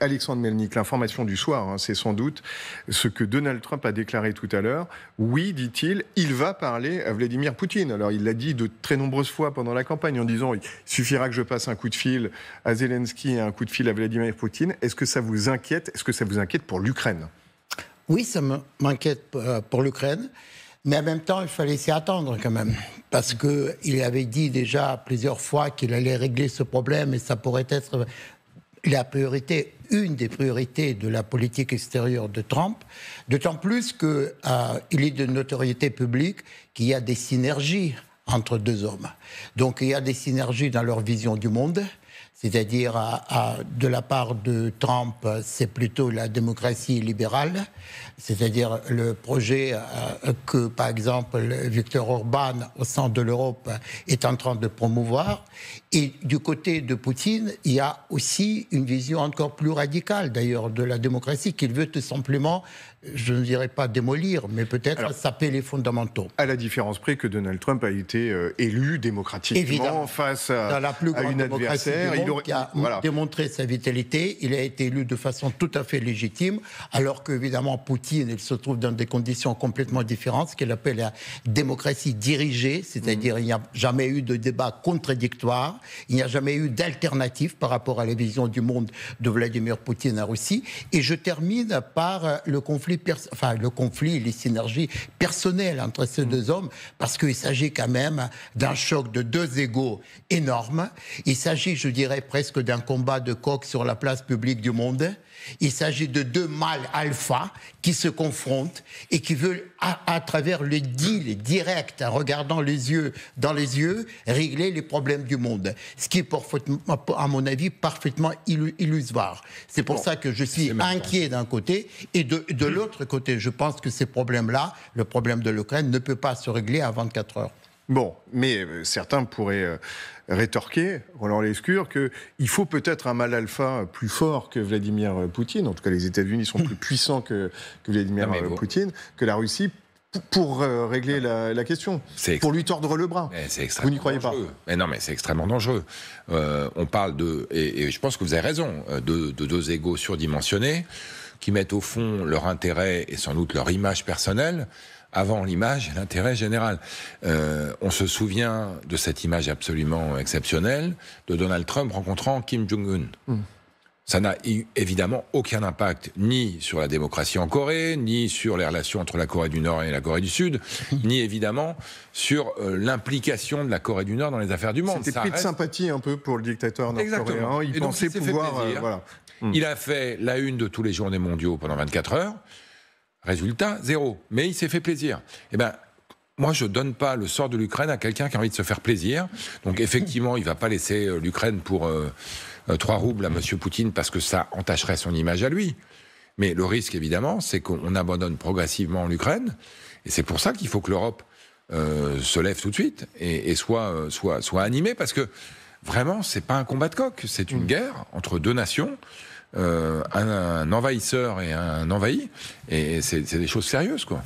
Alexandre Melnik, l'information du soir, hein, c'est sans doute ce que Donald Trump a déclaré tout à l'heure. Oui, dit-il, il va parler à Vladimir Poutine. Alors il l'a dit de très nombreuses fois pendant la campagne en disant il suffira que je passe un coup de fil à Zelensky et un coup de fil à Vladimir Poutine. Est-ce que ça vous inquiète Est-ce que ça vous inquiète pour l'Ukraine Oui, ça m'inquiète euh, pour l'Ukraine. Mais en même temps, il fallait s'y attendre quand même. Parce qu'il avait dit déjà plusieurs fois qu'il allait régler ce problème et ça pourrait être la priorité une des priorités de la politique extérieure de Trump, d'autant plus qu'il euh, est de notoriété publique qu'il y a des synergies entre deux hommes. Donc il y a des synergies dans leur vision du monde. C'est-à-dire, euh, euh, de la part de Trump, c'est plutôt la démocratie libérale, c'est-à-dire le projet que, par exemple, Victor Orban, au centre de l'Europe, est en train de promouvoir. Et du côté de Poutine, il y a aussi une vision encore plus radicale, d'ailleurs, de la démocratie qu'il veut tout simplement, je ne dirais pas démolir, mais peut-être saper les fondamentaux. À la différence près que Donald Trump a été euh, élu démocratiquement face à, la plus grande une adversaire. il qui a démontré sa vitalité. Il a été élu de façon tout à fait légitime, alors qu'évidemment, Poutine, il se trouve dans des conditions complètement différentes, ce qu'il appelle la démocratie dirigée, c'est-à-dire mmh. il n'y a jamais eu de débat contradictoire. Il n'y a jamais eu d'alternative par rapport à la vision du monde de Vladimir Poutine en Russie. Et je termine par euh, le conflit, enfin le conflit, les synergies personnelles entre ces mm. deux hommes, parce qu'il s'agit quand même d'un choc de deux égaux énormes. Il s'agit, je dirais, presque d'un combat de coq sur la place publique du monde. Il s'agit de deux mâles alpha qui se confrontent et qui veulent, à, travers le deal direct, en regardant les yeux dans les yeux, régler les problèmes du monde ce qui est, à mon avis, parfaitement illusoire. C'est pour ça que je suis inquiet d'un côté et de, l'autre côté. Je pense que ces problèmes-là, le problème de l'Ukraine, ne peut pas se régler à 24 heures. Bon, mais euh, certains pourraient euh, rétorquer, Roland Lescure, qu'il faut peut-être un mal alpha plus fort que Vladimir euh, Poutine, en tout cas les États-Unis sont plus puissants que, Vladimir Poutine, que la Russie pour euh, régler la, question, pour lui tordre le bras. Eh, vous n'y croyez pas mais eh, Non, mais c'est extrêmement dangereux. Euh, on parle de, et, je pense que vous avez raison, euh, de, deux égaux surdimensionnés qui mettent au fond leur intérêt et sans doute leur image personnelle avant l'image et l'intérêt général. on se souvient de cette image absolument exceptionnelle de Donald Trump rencontrant Kim Jong-un. Hmm. Ça n'a évidemment aucun impact ni sur la démocratie en Corée, ni sur les relations entre la Corée du Nord et la Corée du Sud, ni évidemment sur euh, l'implication de la Corée du Nord dans les affaires du monde. C'était pris de sympathie un peu pour le dictateur nord-coréen. Il pensait pouvoir. Euh, mm. Il a fait la une de tous les journées mondiaux pendant 24 heures. Résultat, zéro. Mais il s'est fait plaisir. Eh ben, moi, je donne pas le sort de l'Ukraine à quelqu'un qui a envie de se faire plaisir. Donc, effectivement, il va pas laisser euh, l'Ukraine pour euh, euh, trois roubles à M. Poutine parce que ça entacherait son image à lui. Mais le risque, évidemment, c'est qu'on abandonne progressivement l'Ukraine. Et c'est pour ça qu'il faut que l'Europe se lève tout de suite et, soit, soit, soit animée parce que vraiment, c'est pas un combat de coq, c'est une mm. guerre entre deux nations. Un, un, envahisseur et un envahi, et c'est des choses sérieuses, quoi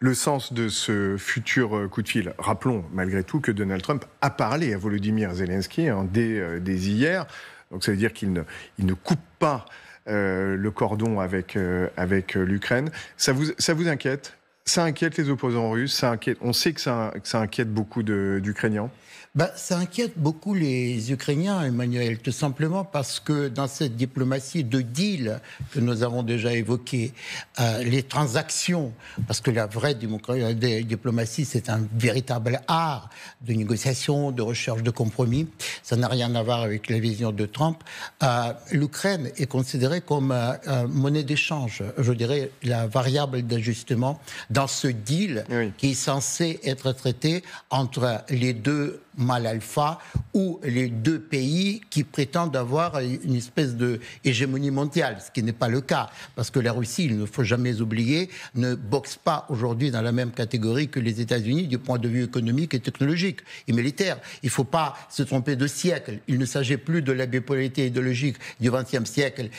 le sens de ce futur euh, coup de fil. Rappelons malgré tout que Donald Trump a parlé à Volodymyr Zelensky hein, euh, dès, hier. Donc ça veut dire qu'il ne, il ne coupe pas euh, le cordon avec, avec l'Ukraine. Ça vous, inquiète ça inquiète les opposants russes, ça inquiète, on sait que ça, que ça inquiète beaucoup d'Ukrainiens. Bah, ça inquiète beaucoup les Ukrainiens, Emmanuel, tout simplement parce que dans cette diplomatie de deal que nous avons déjà évoquée, euh, les transactions, parce que la vraie diplomatie, c'est un véritable art de négociation, de recherche de compromis, ça n'a rien à voir avec la vision de Trump, euh, l'Ukraine est considérée comme euh, monnaie d'échange, je dirais la variable d'ajustement dans ce deal qui est censé être traité entre les deux Mal Alpha, ou les deux pays qui prétendent avoir une espèce de hégémonie mondiale, ce qui n'est pas le cas, parce que la Russie, il ne faut jamais oublier, ne boxe pas aujourd'hui dans la même catégorie que les États-Unis du point de vue économique et technologique et militaire. Il ne faut pas se tromper de siècle. Il ne s'agit plus de la bipolarité idéologique du XXe siècle.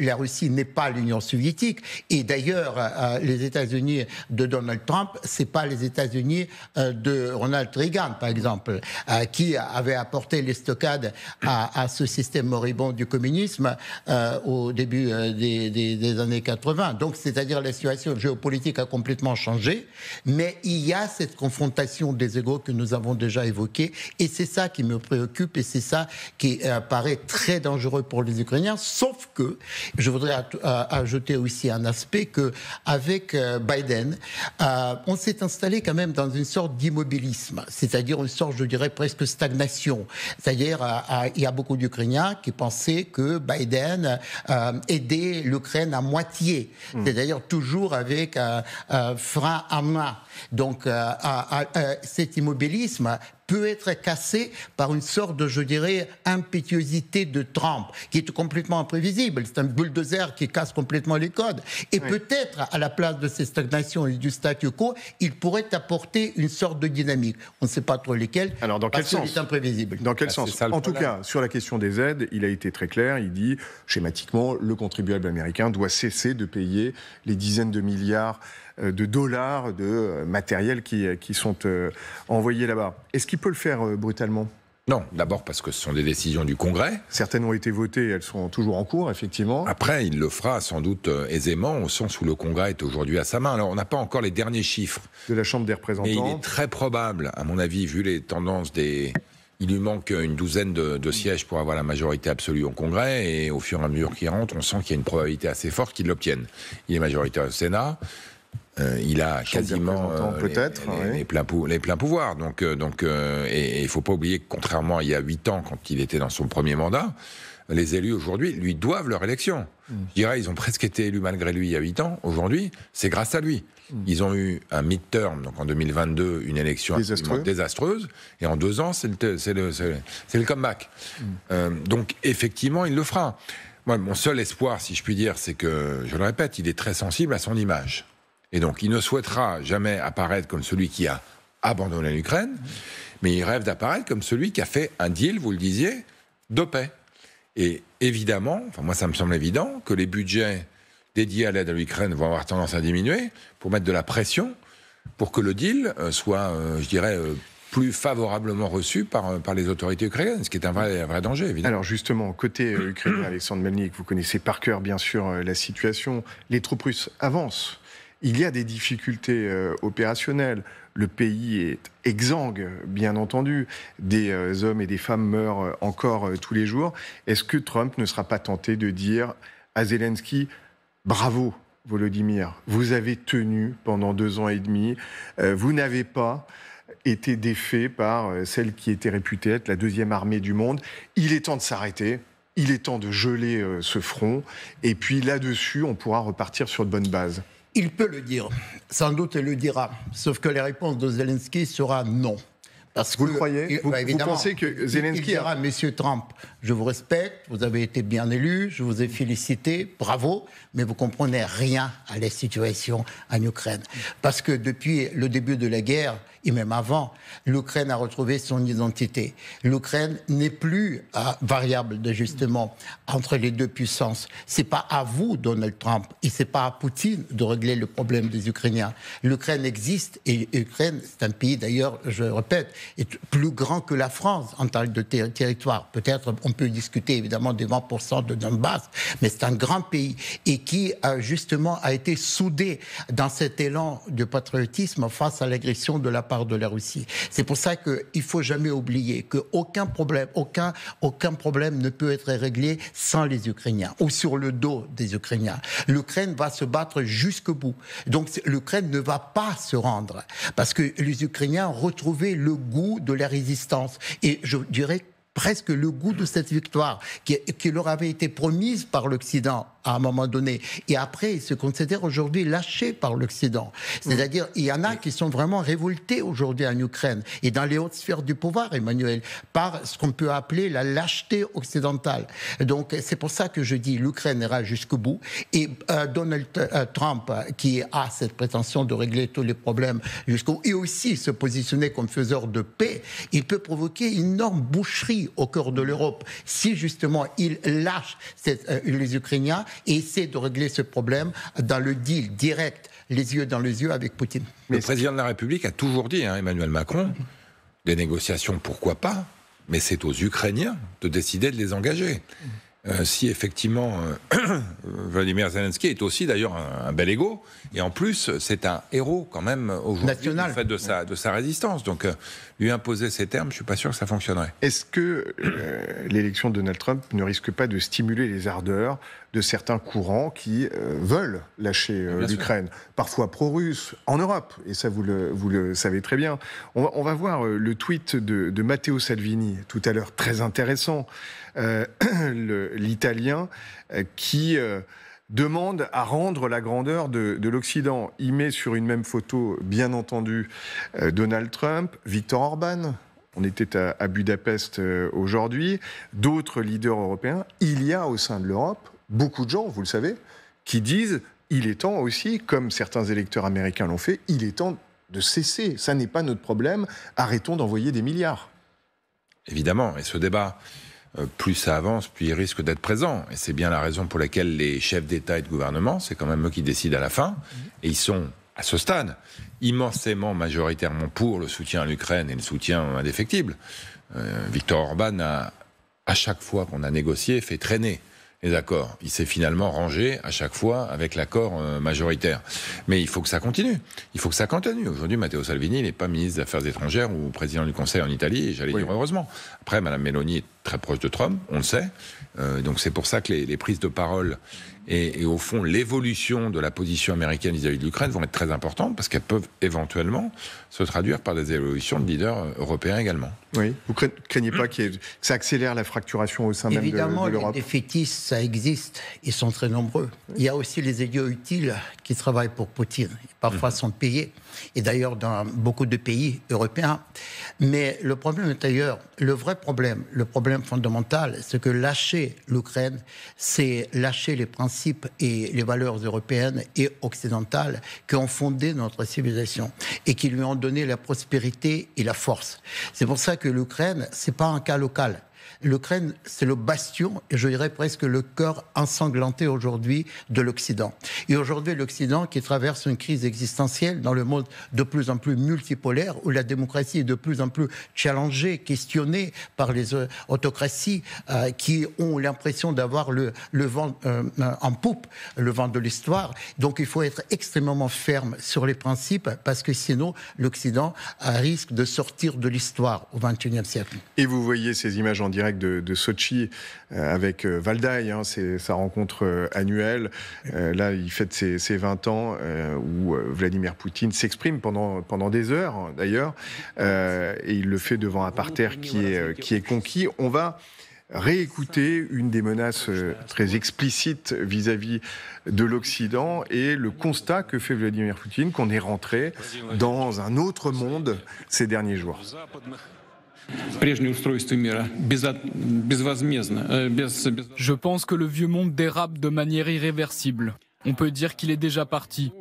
la Russie n'est pas l'Union soviétique. Et d'ailleurs, euh, euh, les États-Unis de Donald Trump, ce n'est pas les États-Unis euh, de Ronald Reagan, par exemple qui avait apporté l'estocade à, à ce système moribond du communisme euh, au début euh, des, années 80. Donc, c'est-à-dire la situation géopolitique a complètement changé, mais il y a cette confrontation des égaux que nous avons déjà évoquée, et c'est ça qui me préoccupe, et c'est ça qui euh, paraît très dangereux pour les Ukrainiens, sauf que je voudrais ajouter aussi un aspect que avec Biden, on s'est installé quand même dans une sorte d'immobilisme, c'est-à-dire une sorte, je dirais, presque stagnation. C'est-à-dire, euh, euh, il y a beaucoup d'Ukrainiens qui pensaient que Biden euh, aidait l'Ukraine à moitié. cest C'est d'ailleurs toujours avec un frein à main. Donc, cet immobilisme peut être cassé par une sorte de, je dirais, impétuosité de Trump, qui est complètement imprévisible. C'est un bulldozer qui casse complètement les codes. Et peut-être, à la place de ces stagnations et du statu quo, il pourrait apporter une sorte de dynamique. On ne sait pas trop lesquelles. Alors, dans quel sens C'est imprévisible. Dans quel bah, sens En tout cas, sur la question des aides, il a été très clair. Il dit, schématiquement, le contribuable américain doit cesser de payer les dizaines de milliards euh, de dollars de euh, matériel qui, euh, qui sont envoyés là-bas. Est-ce qu'il peut le faire brutalement non, d'abord parce que ce sont des décisions du Congrès. Certaines ont été votées, elles sont toujours en cours, effectivement. Après, il le fera sans doute aisément, au sens où le Congrès est aujourd'hui à sa main. Alors, on n'a pas encore les derniers chiffres. De la Chambre des représentants. Mais il est très probable, à mon avis, vu les tendances des, il lui manque une douzaine de, de, sièges pour avoir la majorité absolue au Congrès, et au fur et à mesure qu'il rentre, on sent qu'il y a une probabilité assez forte qu'il l'obtienne. Il est majoritaire au Sénat, euh, il a quasiment euh, peut-être les, pleins pouvoirs. Donc, euh, et il faut pas oublier que contrairement à il y a huit ans quand il était dans son premier mandat, les élus aujourd'hui lui doivent leur élection. Mm. Je dirais, ils ont presque été élus malgré lui il y a huit ans. Aujourd'hui, c'est grâce à lui. Mm. Ils ont eu un mid-term, donc en 2022, une élection désastreuse. Et en deux ans, c'est le, le, comeback. Mm. donc, effectivement, il le fera. mon seul espoir, si je puis dire, c'est que, je le répète, il est très sensible à son image. Et donc, il ne souhaitera jamais apparaître comme celui qui a abandonné l'Ukraine, mais il rêve d'apparaître comme celui qui a fait un deal, vous le disiez, de paix. Et évidemment, enfin moi ça me semble évident, que les budgets dédiés à l'aide à l'Ukraine vont avoir tendance à diminuer pour mettre de la pression pour que le deal euh, soit, euh, je dirais, euh, plus favorablement reçu par, les autorités ukrainiennes, ce qui est un vrai, danger, évidemment. Alors justement, côté ukrainien, Alexandre Melnik, vous connaissez par cœur, bien sûr, la situation. Les troupes russes avancent il y a des difficultés euh, opérationnelles. Le pays est exsangue, bien entendu. Des euh, hommes et des femmes meurent euh, encore tous les jours. Est-ce que Trump ne sera pas tenté de dire à Zelensky, bravo Volodymyr, vous avez tenu pendant deux ans et demi, vous n'avez pas été défait par celle qui était réputée être la deuxième armée du monde. Il est temps de s'arrêter. Il est temps de geler ce front. Et puis là-dessus, on pourra repartir sur de bonnes bases. Il peut le dire, sans doute il le dira, sauf que la réponse de Zelensky sera non. Parce vous que, le croyez vous, bah, pensez que Zelensky il, Monsieur Trump, je vous respecte, vous avez été bien élu, je vous ai félicité, bravo, mais vous comprenez rien à la situation en Ukraine. Parce que depuis le début de la guerre, et même avant, l'Ukraine a retrouvé son identité. L'Ukraine n'est plus à euh, variable d'ajustement entre les deux puissances. C'est pas à vous, Donald Trump, et n'est pas à Poutine de régler le problème des Ukrainiens. L'Ukraine existe et l'Ukraine, c'est un pays d'ailleurs, je répète, est plus grand que la France en termes de territoire. Peut-être on on peut discuter évidemment des 20% de Donbass, mais c'est un grand pays et qui justement a été soudé dans cet élan de patriotisme face à l'agression de la part de la Russie. C'est pour ça qu'il ne faut jamais oublier qu'aucun problème, aucun, aucun problème ne peut être réglé sans les Ukrainiens ou sur le dos des Ukrainiens. L'Ukraine va se battre jusqu'au bout. Donc l'Ukraine ne va pas se rendre parce que les Ukrainiens ont retrouvé le goût de la résistance. Et je dirais presque le goût de cette victoire qui, leur avait été promise par l'Occident à un moment donné. Et après, ils se considèrent aujourd'hui lâchés par l'Occident. Mmh. C'est-à-dire, il y en a qui sont vraiment révoltés aujourd'hui en Ukraine et dans les hautes sphères du pouvoir, Emmanuel, par ce qu'on peut appeler la lâcheté occidentale. Donc, c'est pour ça que je dis l'Ukraine ira jusqu'au bout. Et euh, Donald euh, Trump, qui a cette prétention de régler tous les problèmes jusqu'au et aussi se positionner comme faiseur de paix, il peut provoquer une énorme boucherie au cœur de l'Europe si justement il lâche euh, les Ukrainiens et essayer de régler ce problème dans le deal direct, les yeux dans les yeux avec Poutine. le président de la République a toujours dit, hein, Emmanuel Macron, des négociations, pourquoi pas, mais c'est aux Ukrainiens de décider de les engager. Euh, si effectivement euh, Vladimir Zelensky est aussi d'ailleurs un, bel égo et en plus c'est un héros quand même aujourd'hui fait de sa de sa résistance donc euh, lui imposer ces termes je suis pas sûr que ça fonctionnerait. Est-ce que l'élection de Donald Trump ne risque pas de stimuler les ardeurs de certains courants qui euh, veulent lâcher euh, l'Ukraine, parfois pro-russe, en Europe, et ça vous le, vous le savez très bien. On va, voir euh, le tweet de, Matteo Salvini tout à l'heure, très intéressant, l'Italien qui demande à rendre la grandeur de, l'Occident. Il met sur une même photo, bien entendu, Donald Trump, Viktor Orban. On était à, Budapest aujourd'hui, d'autres leaders européens. Il y a au sein de l'Europe beaucoup de gens, vous le savez, qui disent il est temps aussi, comme certains électeurs américains l'ont fait, il est temps de cesser. Ça n'est pas notre problème. Arrêtons d'envoyer des milliards. Évidemment. Et ce débat, euh, plus ça avance, plus il risque d'être présent. Et c'est bien la raison pour laquelle les chefs d'État et de gouvernement, c'est quand même eux qui décident à la fin. Et ils sont, à ce stade, immensément majoritairement pour le soutien à l'Ukraine et le soutien indéfectible. Euh, Victor Orban a, à chaque fois qu'on a négocié, fait traîner il s'est finalement rangé à chaque fois avec l'accord euh, majoritaire. Mais il faut que ça continue. Il faut que ça continue. Aujourd'hui, Matteo Salvini n'est pas ministre des Affaires étrangères ou président du Conseil en Italie, j'allais dire heureusement. Après, Mme Meloni est très proche de Trump, on le sait. Euh, donc c'est pour ça que les, prises de parole et, au fond l'évolution de la position américaine vis-à-vis de l'Ukraine vont être très importantes parce qu'elles peuvent éventuellement se traduire par des évolutions de leaders euh, européens également. Oui, vous ne craignez pas que ça accélère la fracturation au sein même de, l'Europe Évidemment, les défaitistes, ça existe, ils sont très nombreux. Il y a aussi les idiots utiles qui travaillent pour Poutine, parfois mhm. sont payés et d'ailleurs dans beaucoup de pays européens. Mais le problème est ailleurs. Le vrai problème, le problème fondamental, c'est que lâcher l'Ukraine, c'est lâcher les principes et les valeurs européennes et occidentales qui ont fondé notre civilisation et qui lui ont donné la prospérité et la force. C'est pour ça que l'Ukraine, n'est pas un cas local l'Ukraine, c'est le bastion, et je dirais presque le cœur ensanglanté aujourd'hui de l'Occident. Et aujourd'hui, l'Occident qui traverse une crise existentielle dans le monde de plus en plus multipolaire, où la démocratie est de plus en plus challengée, questionnée par les euh, autocraties euh, qui ont l'impression d'avoir le, vent euh, en poupe, le vent de l'histoire. Donc il faut être extrêmement ferme sur les principes, parce que sinon, l'Occident risque de sortir de l'histoire au XXIe siècle. Et vous voyez ces images en direct de, Sochi euh, avec euh, Valdaï, hein, c'est sa rencontre euh, annuelle. là, il fête ses, 20 ans où Vladimir Poutine s'exprime pendant, pendant des heures, hein, d'ailleurs, et il le fait devant un parterre qui est, qui est conquis. On va réécouter une des menaces très explicites vis à -vis de l'Occident et le constat que fait Vladimir Poutine qu'on est rentré dans un autre monde ces derniers jours. Э, Je pense que le vieux monde dérape de manière irréversible. On peut dire qu'il est déjà parti.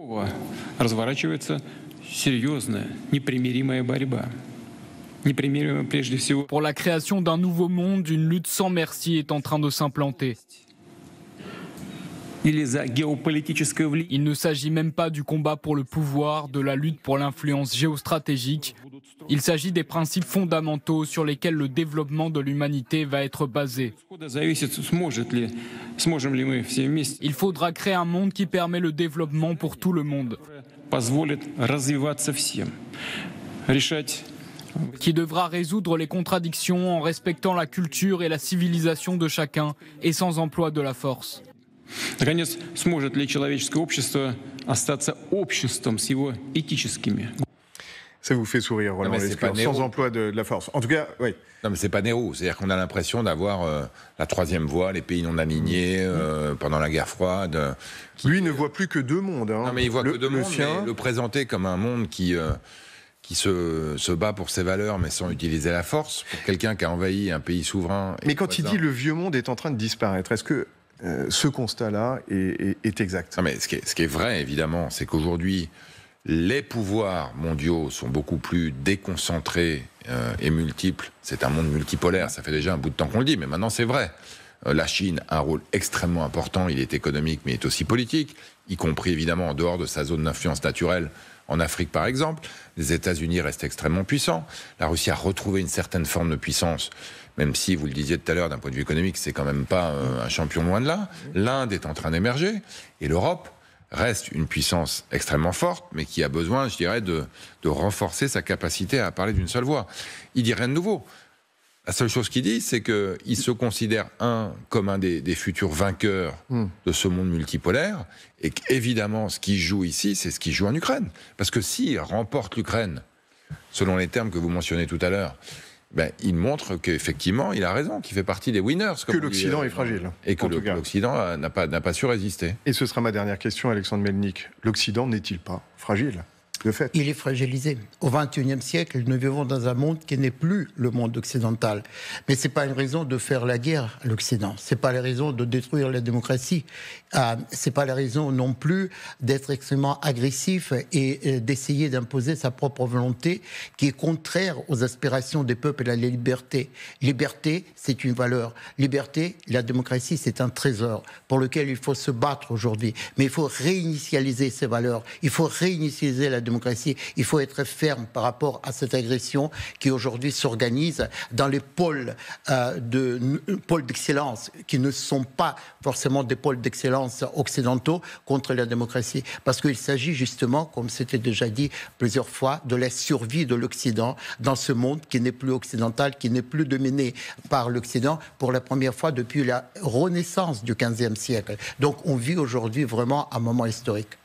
Pour la création d'un nouveau monde, une lutte sans merci est en train de s'implanter. Il ne s'agit même pas du combat pour le pouvoir, de la lutte pour l'influence géostratégique. Il s'agit des principes fondamentaux sur lesquels le développement de l'humanité va être basé. Il faudra créer un monde qui permet le développement pour tout le monde qui devra résoudre les contradictions en respectant la culture et la civilisation de chacun et sans emploi de la force ça vous fait sourire, Roland Lescure, sans emploi de, la force. En tout cas, oui. Non, mais c'est pas Néro. C'est-à-dire qu'on a l'impression d'avoir euh, la troisième voie, les pays non alignés euh, pendant la guerre froide. Euh, Lui ne voit plus que deux mondes. Hein. Non, mais il voit que deux le mondes. le présenter comme un monde qui qui se, se, bat pour ses valeurs, mais sans utiliser la force, pour quelqu'un qui a envahi un pays souverain. Mais quand il dit le vieux monde est en train de disparaître, est-ce que euh, ce constat-là est, exact. Non mais ce qui est, vrai, évidemment, c'est qu'aujourd'hui, les pouvoirs mondiaux sont beaucoup plus déconcentrés euh, et multiples. C'est un monde multipolaire, ça fait déjà un bout de temps qu'on le dit, mais maintenant c'est vrai. Euh, la Chine a un rôle extrêmement important, il est économique mais il est aussi politique, y compris évidemment en dehors de sa zone d'influence naturelle en Afrique par exemple. Les États-Unis restent extrêmement puissants. La Russie a retrouvé une certaine forme de puissance même si, vous le disiez tout à l'heure, d'un point de vue économique, c'est quand même pas euh, un champion loin de là. L'Inde est en train d'émerger et l'Europe reste une puissance extrêmement forte, mais qui a besoin, je dirais, de, renforcer sa capacité à parler d'une seule voix. Il dit rien de nouveau. La seule chose qu'il dit, c'est qu'il se considère, un, comme un des, futurs vainqueurs hmm. de ce monde multipolaire, et qu'évidemment, ce qui joue ici, c'est ce qui joue en Ukraine. Parce que s'il remporte l'Ukraine, selon les termes que vous mentionnez tout à l'heure, ben, il montre qu'effectivement, il a raison, qu'il fait partie des winners. que l'Occident est euh, fragile. Et que l'Occident euh, n'a pas, su résister. Et ce sera ma dernière question, Alexandre Melnik. L'Occident n'est-il pas fragile de fait. Il est fragilisé. Au XXIe siècle, nous vivons dans un monde qui n'est plus le monde occidental. Mais ce n'est pas une raison de faire la guerre à l'Occident. Ce n'est pas la raison de détruire la démocratie. Euh, c'est pas la raison non plus d'être extrêmement agressif et euh, d'essayer d'imposer sa propre volonté qui est contraire aux aspirations des peuples et à la liberté. Liberté, c'est une valeur. Liberté, la démocratie, c'est un trésor pour lequel il faut se battre aujourd'hui. Mais il faut réinitialiser ces valeurs. Il faut réinitialiser la démocratie. Il faut être ferme par rapport à cette agression qui aujourd'hui s'organise dans les pôles euh, de pôles d'excellence qui ne sont pas forcément des pôles d'excellence occidentaux contre la démocratie. Parce qu'il s'agit justement, comme c'était déjà dit plusieurs fois, de la survie de l'Occident dans ce monde qui n'est plus occidental, qui n'est plus dominé par l'Occident pour la première fois depuis la renaissance du 15e siècle. Donc on vit aujourd'hui vraiment un moment historique.